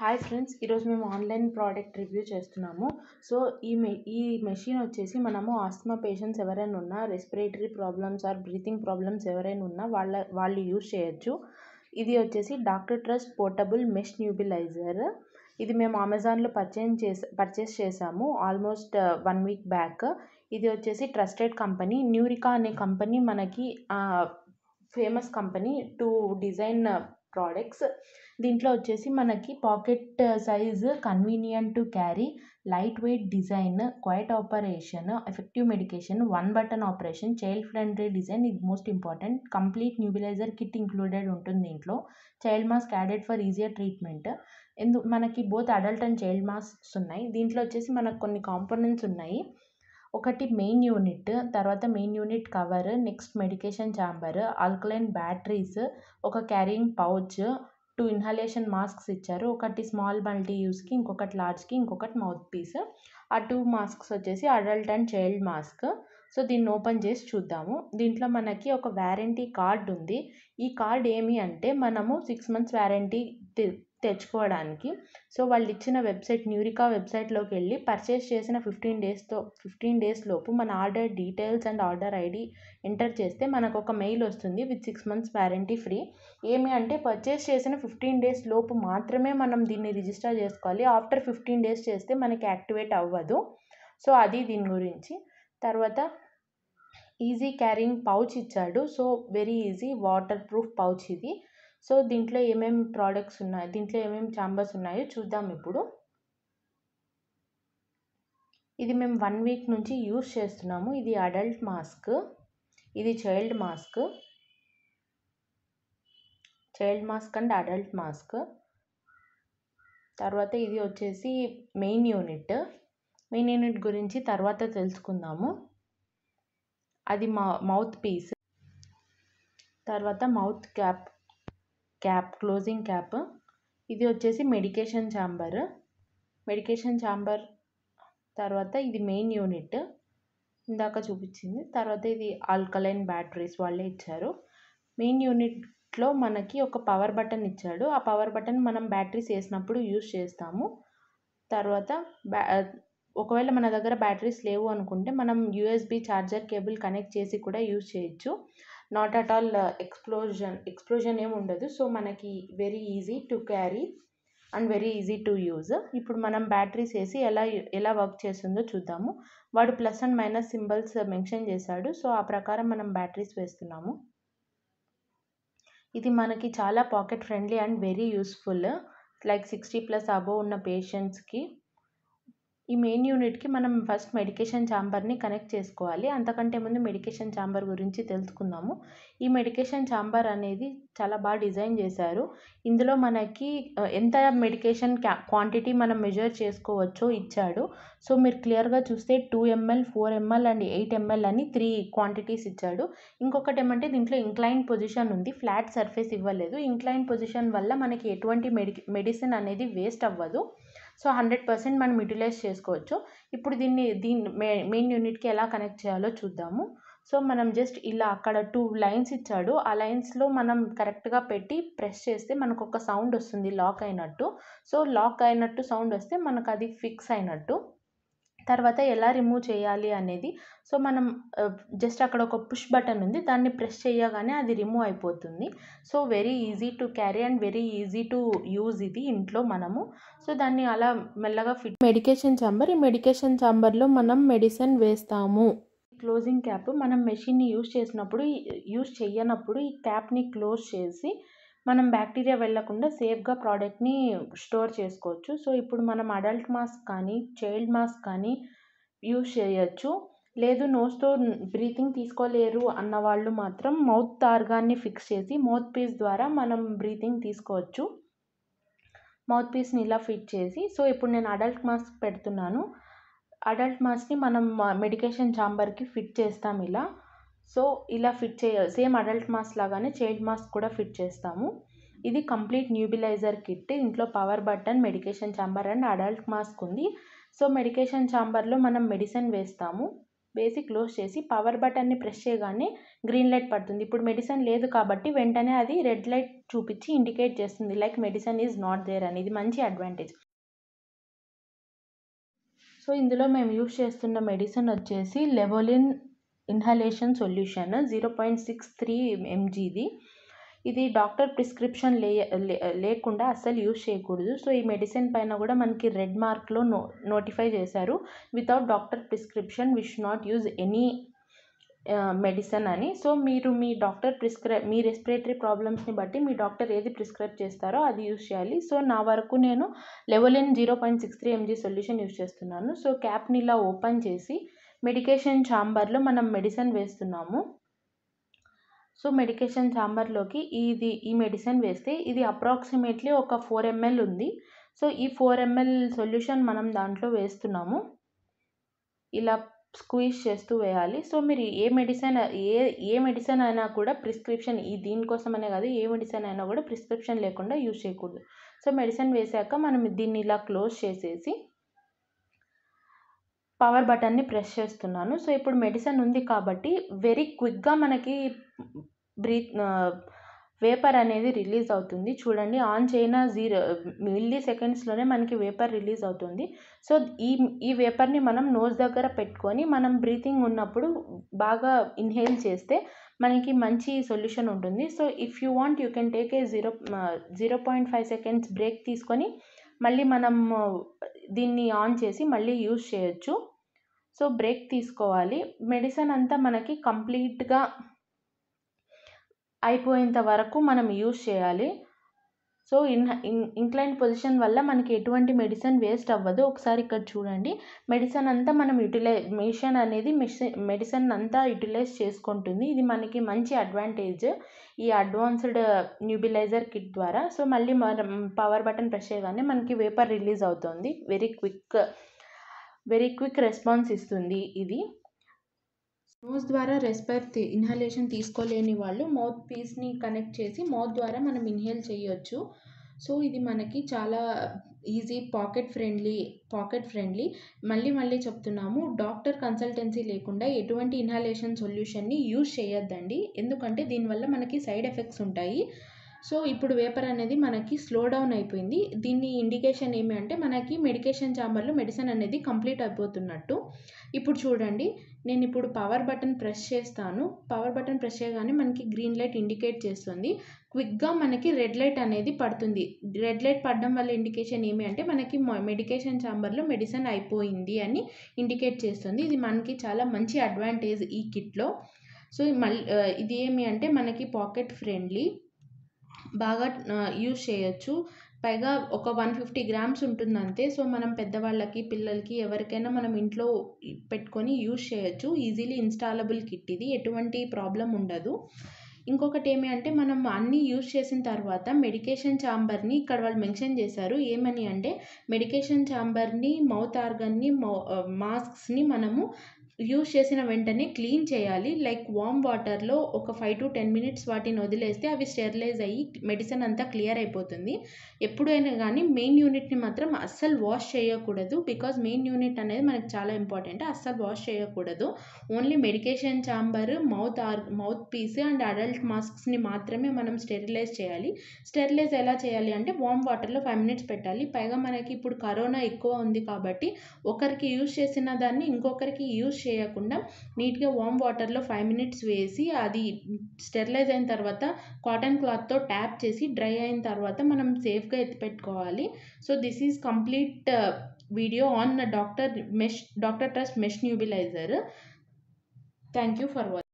hi friends ఈరోజు మేము online product review చేస్తున్నాము సో ఈ మె ఈ మెషిన్ వచ్చేసి మనము ఆస్మా పేషెంట్స్ ఎవరైనా ఉన్నా respiratory problems or breathing problems ఎవరైనా ఉన్నా వాళ్ళ వాళ్ళు యూజ్ చేయొచ్చు ఇది వచ్చేసి doctor trust portable mesh nebuliser ఇది మేము అమెజాన్లో పర్చేజ్ చేసా పర్చేస్ చేసాము ఆల్మోస్ట్ వన్ వీక్ బ్యాక్ ఇది వచ్చేసి ట్రస్టెడ్ కంపెనీ న్యూరికా అనే కంపెనీ మనకి famous company to design products దీంట్లో వచ్చేసి మనకి pocket size convenient to carry light weight design quiet operation effective medication one button operation child friendly design ఇది most important complete nebuliser kit included ఉంటుంది దీంట్లో child mask added for easier treatment ఎందు మనకి both adult and child masks ఉన్నాయి దీంట్లో వచ్చేసి మనకు కొన్ని కాంపోనెంట్స్ ఉన్నాయి ఒకటి మెయిన్ యూనిట్ తర్వాత main unit cover next medication chamber alkaline batteries ఒక carrying pouch two inhalation masks ఇచ్చారు ఒకటి స్మాల్ యూస్కి ఇంకొకటి లార్జ్కి ఇంకొకటి మౌత్ పీస్ ఆ టూ మాస్క్స్ వచ్చేసి adult and child mask so దీన్ని ఓపెన్ చేసి చూద్దాము దీంట్లో మనకి ఒక వ్యారంటీ కార్డ్ ఉంది ఈ కార్డ్ ఏమి అంటే మనము సిక్స్ మంత్స్ వ్యారంటీ తెచ్చుకోవడానికి సో వాళ్ళు ఇచ్చిన వెబ్సైట్ న్యూరికా వెబ్సైట్లోకి వెళ్ళి పర్చేస్ చేసిన ఫిఫ్టీన్ డేస్తో ఫిఫ్టీన్ డేస్ లోపు మన order details and order ID enter చేస్తే మనకు ఒక మెయిల్ వస్తుంది with six months warranty free ఏమి అంటే పర్చేస్ చేసిన ఫిఫ్టీన్ డేస్ లోపు మాత్రమే మనం దీన్ని రిజిస్టర్ చేసుకోవాలి ఆఫ్టర్ ఫిఫ్టీన్ డేస్ చేస్తే మనకి యాక్టివేట్ అవ్వదు సో అది దీని గురించి తర్వాత ఈజీ క్యారింగ్ పౌచ్ ఇచ్చాడు so very easy water proof pouch ఇది సో దీంట్లో ఏమేమి ప్రోడక్ట్స్ ఉన్నాయి దీంట్లో ఏమేమి ఛాంబర్స్ ఉన్నాయో చూద్దాం ఇప్పుడు ఇది మేము వన్ వీక్ నుంచి యూస్ చేస్తున్నాము ఇది అడల్ట్ మాస్క్ ఇది child mask child mask and adult mask తర్వాత ఇది వచ్చేసి మెయిన్ యూనిట్ మెయిన్ యూనిట్ గురించి తర్వాత తెలుసుకుందాము అది మా మౌత్ పీస్ తర్వాత mouth cap cap closing cap ఇది వచ్చేసి మెడికేషన్ ఛాంబర్ మెడికేషన్ ఛాంబర్ తర్వాత ఇది మెయిన్ యూనిట్ ఇందాక చూపించింది తర్వాత ఇది ఆల్కలైన్ బ్యాటరీస్ వాళ్ళే ఇచ్చారు మెయిన్ యూనిట్లో మనకి ఒక పవర్ బటన్ ఇచ్చాడు ఆ పవర్ బటన్ మనం బ్యాటరీస్ వేసినప్పుడు యూజ్ చేస్తాము తర్వాత బ్యా ఒకవేళ మన దగ్గర బ్యాటరీస్ లేవు అనుకుంటే మనం యూఎస్బి ఛార్జర్ కేబుల్ కనెక్ట్ చేసి కూడా యూజ్ చేయొచ్చు not at all explosion explosion ఏమి ఉండదు సో మనకి very easy to carry and very easy to use ఇప్పుడు మనం బ్యాటరీస్ వేసి ఎలా ఎలా వర్క్ చేస్తుందో చూద్దాము వాడు plus and minus symbols mention చేశాడు సో ఆ ప్రకారం మనం బ్యాటరీస్ వేస్తున్నాము ఇది మనకి చాలా pocket friendly and very useful like sixty plus above ఉన్న పేషెంట్స్కి ఈ మెయిన్ యూనిట్కి మనం ఫస్ట్ మెడికేషన్ ఛాంబర్ని కనెక్ట్ చేసుకోవాలి అంతకంటే ముందు మెడికేషన్ ఛాంబర్ గురించి తెలుసుకుందాము ఈ మెడికేషన్ ఛాంబర్ అనేది చాలా బాగా డిజైన్ చేశారు ఇందులో మనకి ఎంత మెడికేషన్ క్వాంటిటీ మనం మెజర్ చేసుకోవచ్చో ఇచ్చాడు సో మీరు క్లియర్గా చూస్తే two ML four ML and eight ML అని త్రీ క్వాంటిటీస్ ఇచ్చాడు ఇంకొకటి ఏమంటే దీంట్లో ఇంక్లైన్ పొజిషన్ ఉంది ఫ్లాట్ సర్ఫేస్ ఇవ్వలేదు ఇంక్లైన్ పొజిషన్ వల్ల మనకి ఎటువంటి మెడి మెడిసిన్ అనేది వేస్ట్ అవ్వదు సో హండ్రెడ్ పర్సెంట్ మనం యూటిలైజ్ చేసుకోవచ్చు ఇప్పుడు దీన్ని దీన్ని మెయిన్ యూనిట్కి ఎలా కనెక్ట్ చేయాలో చూద్దాము సో మనం జస్ట్ ఇలా అక్కడ టూ లైన్స్ ఇచ్చాడు ఆ లైన్స్లో మనం కరెక్ట్గా పెట్టి ప్రెస్ చేస్తే మనకు ఒక సౌండ్ వస్తుంది లాక్ అయినట్టు సో లాక్ అయినట్టు సౌండ్ వస్తే మనకు అది ఫిక్స్ అయినట్టు తర్వాత ఎలా రిమూవ్ చేయాలి అనేది సో మనం జస్ట్ అక్కడ ఒక పుష్ బటన్ ఉంది దాన్ని ప్రెస్ చేయగానే అది రిమూవ్ అయిపోతుంది so very easy to carry and very easy to use ఇది ఇంట్లో మనము సో దాన్ని అలా మెల్లగా ఫిట్ మెడికేషన్ చాంబర్ ఈ మెడికేషన్ చాంబర్లో మనం మెడిసిన్ వేస్తాము క్లోజింగ్ క్యాప్ మనం మెషిన్ని యూజ్ చేసినప్పుడు యూజ్ చేయనప్పుడు ఈ క్యాప్ని క్లోజ్ చేసి మనం బ్యాక్టీరియా వెళ్ళకుండా సేఫ్గా ప్రోడక్ట్ని స్టోర్ చేసుకోవచ్చు సో ఇప్పుడు మనం అడల్ట్ మాస్క్ కానీ చైల్డ్ మాస్క్ కానీ యూస్ చేయొచ్చు లేదు నోస్తో బ్రీతింగ్ తీసుకోలేరు అన్న వాళ్ళు మాత్రం మౌత్ తార్గాన్ని ఫిక్స్ చేసి మౌత్ పీస్ ద్వారా మనం బ్రీతింగ్ తీసుకోవచ్చు మౌత్ పీస్ని ఇలా ఫిట్ చేసి సో ఇప్పుడు నేను అడల్ట్ మాస్క్ పెడుతున్నాను అడల్ట్ మాస్క్ని మనం మెడికేషన్ ఛాంబర్కి ఫిట్ చేస్తాం ఇలా సో ఇలా ఫిట్ చేయాలి సేమ్ అడల్ట్ మాస్క్ లాగానే చైల్డ్ మాస్క్ కూడా ఫిట్ చేస్తాము ఇది కంప్లీట్ న్యూబిలైజర్ కిట్ ఇంట్లో power button medication chamber and adult mask ఉంది సో మెడికేషన్ ఛాంబర్లో మనం మెడిసిన్ వేస్తాము వేసి క్లోజ్ చేసి పవర్ బటన్ని ప్రెస్ చేయగానే గ్రీన్ లైట్ పడుతుంది ఇప్పుడు మెడిసిన్ లేదు కాబట్టి వెంటనే అది రెడ్ లైట్ చూపించి ఇండికేట్ చేస్తుంది like medicine is not there అని ఇది మంచి అడ్వాంటేజ్ సో ఇందులో మేము యూస్ చేస్తున్న మెడిసిన్ వచ్చేసి Levolin inhalation solution zero point six three ఎంజీది ఇది డాక్టర్ ప్రిస్క్రిప్షన్ లే లేకుండా అస్సలు యూజ్ చేయకూడదు సో ఈ మెడిసిన్ పైన కూడా మనకి రెడ్ మార్క్లో నో నోటిఫై చేశారు without doctor prescription wish not use any medicine అని సో మీరు మీ డాక్టర్ ప్రిస్క్రైబ్ మీ రెస్పిరేటరీ ప్రాబ్లమ్స్ని బట్టి మీ డాక్టర్ ఏది ప్రిస్క్రైబ్ చేస్తారో అది యూజ్ చేయాలి సో నా వరకు నేను Levolin zero point six three MG solution use చేస్తున్నాను సో క్యాప్ని ఇలా ఓపెన్ చేసి మెడికేషన్ ఛాంబర్లో మనం మెడిసిన్ వేస్తున్నాము సో మెడికేషన్ ఛాంబర్లోకి ఇది ఈ మెడిసిన్ వేస్తే ఇది అప్రాక్సిమేట్లీ ఒక ఫోర్ ఎంఎల్ ఉంది సో ఈ ఫోర్ ఎంఎల్ సొల్యూషన్ మనం దాంట్లో వేస్తున్నాము ఇలా స్క్వీజ్ చేస్తూ వేయాలి సో మీరు ఏ మెడిసిన్ ఏ ఏ మెడిసిన్ అయినా కూడా ప్రిస్క్రిప్షన్ ఈ దీనికోసమనే కాదు ఏ మెడిసిన్ అయినా కూడా ప్రిస్క్రిప్షన్ లేకుండా యూజ్ చేయకూడదు సో మెడిసిన్ వేసాక మనం దీన్ని ఇలా క్లోజ్ చేసేసి పవర్ బటన్ని ప్రెస్ చేస్తున్నాను సో ఇప్పుడు మెడిసిన్ ఉంది కాబట్టి వెరీ క్విక్గా మనకి బ్రీత్ వేపర్ అనేది రిలీజ్ అవుతుంది చూడండి ఆన్ చేయిన జీరో మిల్లీ సెకండ్స్లోనే మనకి వేపర్ రిలీజ్ అవుతుంది సో ఈ ఈ వేపర్ని మనం నోస్ దగ్గర పెట్టుకొని మనం బ్రీతింగ్ ఉన్నప్పుడు బాగా ఇన్హేల్ చేస్తే మనకి మంచి సొల్యూషన్ ఉంటుంది so if you want you can take a zero zero point five seconds break తీసుకొని మళ్ళీ మనం దీన్ని ఆన్ చేసి మళ్ళీ యూజ్ చేయొచ్చు సో బ్రేక్ తీసుకోవాలి మెడిసిన్ అంతా మనకి కంప్లీట్గా అయిపోయేంత వరకు మనం యూజ్ చేయాలి so in in incline position వల్ల మనకి ఎటువంటి మెడిసిన్ వేస్ట్ అవ్వదు ఒకసారి ఇక్కడ చూడండి మెడిసిన్ అంతా మనం యూటిలైజ్ మిషన్ అనేది మెషిన్ మెడిసిన్ అంతా యూటిలైజ్ చేసుకుంటుంది ఇది మనకి మంచి అడ్వాంటేజ్ ఈ అడ్వాన్స్డ్ న్యూబిలైజర్ కిట్ ద్వారా సో మళ్ళీ మనం పవర్ బటన్ ప్రెస్ చేయగానే మనకి వేపర్ రిలీజ్ అవుతుంది very quick very quick response ఇస్తుంది ఇది నోస్ ద్వారా రెస్పైర్ ఇన్హలేషన్ తీసుకోలేని వాళ్ళు మౌత్ పీస్ని కనెక్ట్ చేసి మౌత్ ద్వారా మనం ఇన్హేల్ చేయొచ్చు సో ఇది మనకి చాలా easy pocket friendly pocket friendly మళ్ళీ మళ్ళీ చెప్తున్నాము డాక్టర్ కన్సల్టెన్సీ లేకుండా ఎటువంటి ఇన్హలేషన్ సొల్యూషన్ని యూజ్ చేయొద్దండి ఎందుకంటే దీనివల్ల మనకి సైడ్ ఎఫెక్ట్స్ ఉంటాయి సో ఇప్పుడు వేపర్ అనేది మనకి స్లో డౌన్ అయిపోయింది దీన్ని ఇండికేషన్ ఏమి అంటే మనకి మెడికేషన్ ఛాంబర్లో మెడిసిన్ అనేది కంప్లీట్ అయిపోతున్నట్టు ఇప్పుడు చూడండి నేను ఇప్పుడు పవర్ బటన్ ప్రెస్ చేస్తాను పవర్ బటన్ ప్రెస్ చేయగానే మనకి గ్రీన్ లైట్ ఇండికేట్ చేస్తుంది క్విక్గా మనకి రెడ్ లైట్ అనేది పడుతుంది రెడ్ లైట్ పడడం వల్ల ఇండికేషన్ ఏమి అంటే మనకి మెడికేషన్ చాంబర్లో మెడిసిన్ అయిపోయింది అని ఇండికేట్ చేస్తుంది ఇది మనకి చాలా మంచి అడ్వాంటేజ్ ఈ కిట్లో సో మళ్ళీ ఇది ఏమి అంటే మనకి పాకెట్ ఫ్రెండ్లీ బాగా యూజ్ చేయొచ్చు పైగా ఒక వన్ ఫిఫ్టీ గ్రామ్స్ ఉంటుంది అంతే సో మనం పెద్దవాళ్ళకి పిల్లలకి ఎవరికైనా మనం ఇంట్లో పెట్టుకొని యూజ్ చేయొచ్చు ఈజీలీ ఇన్స్టాలబుల్ కిట్ ఇది ఎటువంటి ప్రాబ్లం ఉండదు ఇంకొకటి ఏమి అంటే మనం అన్నీ యూజ్ చేసిన తర్వాత మెడికేషన్ ఛాంబర్ని ఇక్కడ వాళ్ళు మెన్షన్ చేశారు ఏమని అంటే మెడికేషన్ ఛాంబర్ని మౌత్ ఆర్గన్ని మౌ మాస్క్స్ని మనము యూస్ చేసిన వెంటనే క్లీన్ చేయాలి లైక్ వామ్ వాటర్లో ఒక ఫైవ్ టు టెన్ మినిట్స్ వాటిని వదిలేస్తే అవి స్టెరిలైజ్ అయ్యి మెడిసిన్ అంతా క్లియర్ అయిపోతుంది ఎప్పుడైనా కానీ మెయిన్ యూనిట్ని మాత్రం అస్సలు వాష్ చేయకూడదు బికాజ్ మెయిన్ యూనిట్ అనేది మనకు చాలా ఇంపార్టెంట్ అస్సలు వాష్ చేయకూడదు only medication chamber mouth or mouth piece and adult మాస్క్స్ని మాత్రమే మనం స్టెరిలైజ్ చేయాలి స్టెరిలైజ్ ఎలా చేయాలి అంటే వామ్ వాటర్లో ఫైవ్ మినిట్స్ పెట్టాలి పైగా మనకి ఇప్పుడు కరోనా ఎక్కువ ఉంది కాబట్టి ఒకరికి యూజ్ చేసిన దాన్ని ఇంకొకరికి యూజ్ చేయకుండా నీట్గా వామ్ వాటర్లో ఫైవ్ మినిట్స్ వేసి అది స్టెరిలైజ్ అయిన తర్వాత కాటన్ క్లాత్తో ట్యాప్ చేసి డ్రై అయిన తర్వాత మనం సేఫ్గా ఎత్తిపెట్టుకోవాలి so this is complete uh, video on doctor mesh doctor trust mesh nebuliser thank you for watching